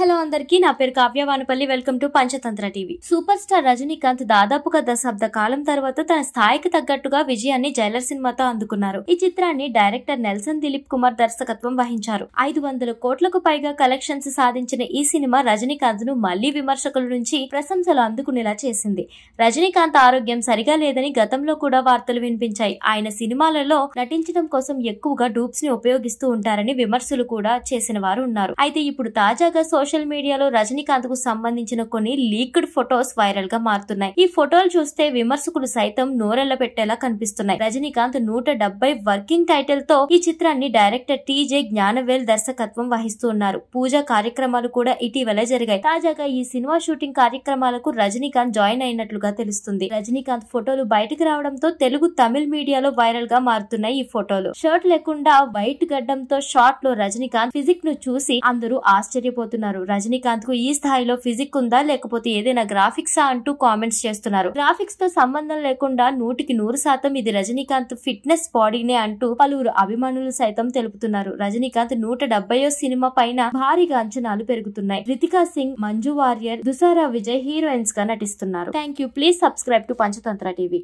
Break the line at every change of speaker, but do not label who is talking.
hello అందరికి నా పేరు Kavya Vanapalli welcome to Panchatantra TV super star Rajinikanth దాదాపుగా దశాబ్ద కాలం తర్వాత తన స్థాయికి తగ్గట్టుగా విజయాన్ని జైలర్ సినిమాతో అందుకున్నారు ఈ చిత్రాన్ని డైరెక్టర్ నెల్సన్ దిలీప్ కుమార్ దర్శకత్వం వహించారు ఐదు వందల కోట్లకు పైగా కలెక్షన్స్ సాధించిన ఈ సినిమా రజనీకాంత్ ను మళ్లీ విమర్శకుల నుంచి ప్రశంసలు అందుకునేలా చేసింది రజనీకాంత్ ఆరోగ్యం సరిగా లేదని గతంలో కూడా వార్తలు వినిపించాయి ఆయన సినిమాలలో నటించడం కోసం ఎక్కువగా డూప్స్ ని ఉపయోగిస్తూ ఉంటారని విమర్శలు కూడా చేసిన వారు ఉన్నారు అయితే ఇప్పుడు తాజాగా సోషల్ సోషల్ మీడియాలో రజనీకాంత్ కు సంబంధించిన కొన్ని లీక్డ్ ఫొటోస్ వైరల్ గా మారుతున్నాయి ఈ ఫోటోలు చూస్తే విమర్శకులు సైతం నోరెళ్ల పెట్టేలా కనిపిస్తున్నాయి రజనీకాంత్ నూట డెబ్బై వర్కింగ్ టైటిల్ తో ఈ చిత్రాన్ని డైరెక్టర్ టీజే జ్ఞానవేల్ దర్శకత్వం వహిస్తున్నారు పూజా కార్యక్రమాలు కూడా ఇటీవల జరిగాయి తాజాగా ఈ సినిమా షూటింగ్ కార్యక్రమాలకు రజనీకాంత్ జాయిన్ అయినట్లుగా తెలుస్తుంది రజనీకాంత్ ఫోటోలు బయటకు రావడంతో తెలుగు తమిళ మీడియాలో వైరల్ గా మారుతున్నాయి ఈ ఫోటోలు షర్ట్ లేకుండా వైట్ గడ్డంతో షార్ట్ లో రజనీకాంత్ ఫిజిక్ ను చూసి అందరూ ఆశ్చర్యపోతున్నారు చేస్తున్నారు రజనీకాంత్ కు ఈ స్థాయిలో ఫిజిక్ ఉందా లేకపోతే ఏదైనా గ్రాఫిక్సా అంటూ కామెంట్స్ చేస్తున్నారు గ్రాఫిక్స్ తో సంబంధం లేకుండా నూటికి నూరు శాతం ఇది రజనీకాంత్ ఫిట్నెస్ బాడీనే అంటూ పలువురు అభిమానులు సైతం తెలుపుతున్నారు రజనీకాంత్ నూట డెబ్బయో సినిమా పైన భారీగా అంచనాలు పెరుగుతున్నాయి రితికా సింగ్ మంజు వారియర్ దుసారా విజయ్ హీరోయిన్స్ గా నటిస్తున్నారు thank you please subscribe to Panchatantra TV